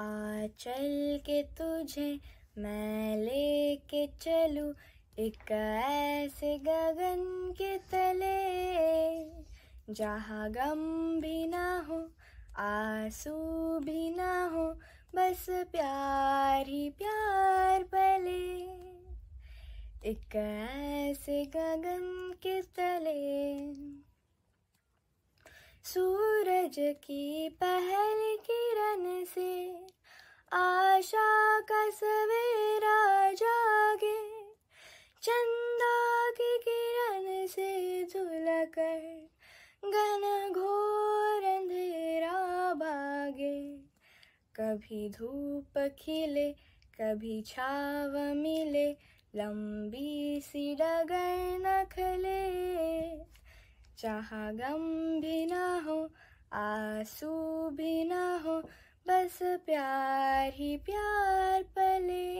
आ चल के तुझे मैं लेके चलूँ एक ऐसे गगन के तले जहाँ गम भी ना हो आंसू भी ना हो बस प्यार ही प्यार पले एक ऐसे गगन के तले सूरज की पहल किरण से आशा का सवेरा जागे चंदा की किरण से झुलकर घन घोर अंधेरा भागे कभी धूप खिले कभी छाव मिले लंबी सी डगर न खले चाह गम भी ना हो आंसू भी ना हो बस प्यार ही प्यार पले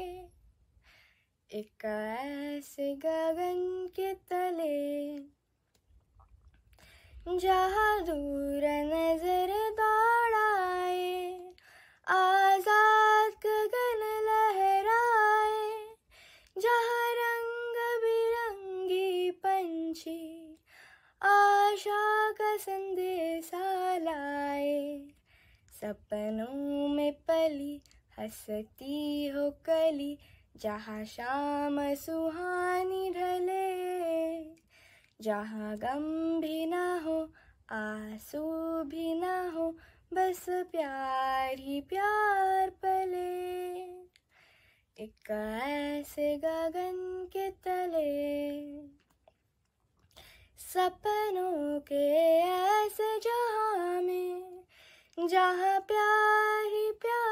एक ऐसे गगन के तले जहाँ दूर नजर दौड़ाए आजाद गगन लहराए जहाँ रंग बिरंगी पंछी आशा का संदेश हसती हो कली जहाँ शाम सुहानी ढले जहाँ गम भी ना हो आंसू भी ना हो बस प्यार ही प्यार पले एक ऐसे गगन के तले सपनों के ऐसे जहाँ में जहाँ प्यार ही प्यार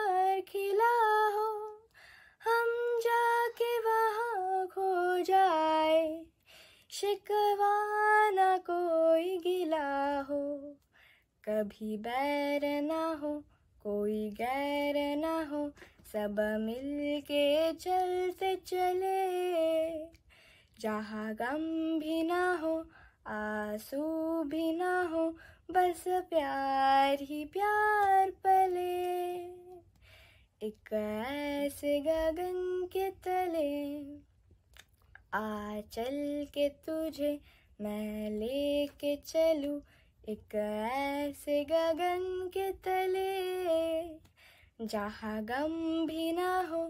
खिला हो हम जाके वहाँ खो जाए शिकवाना कोई गिला हो कभी बैर ना हो कोई गैर ना हो सब मिल के चलते चले जहाँ गम भी ना हो आंसू भी ना हो बस प्यार ही प्यार पले एक ऐसे गगन के तले आ चल के तुझे मैं ले के चलूँ एक ऐसे गगन के तले जहाँ गम भी ना हो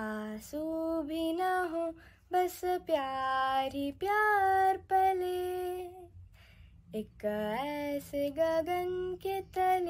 आंसू भी ना हो बस प्यार ही प्यार पले एक ऐसे गगन के तले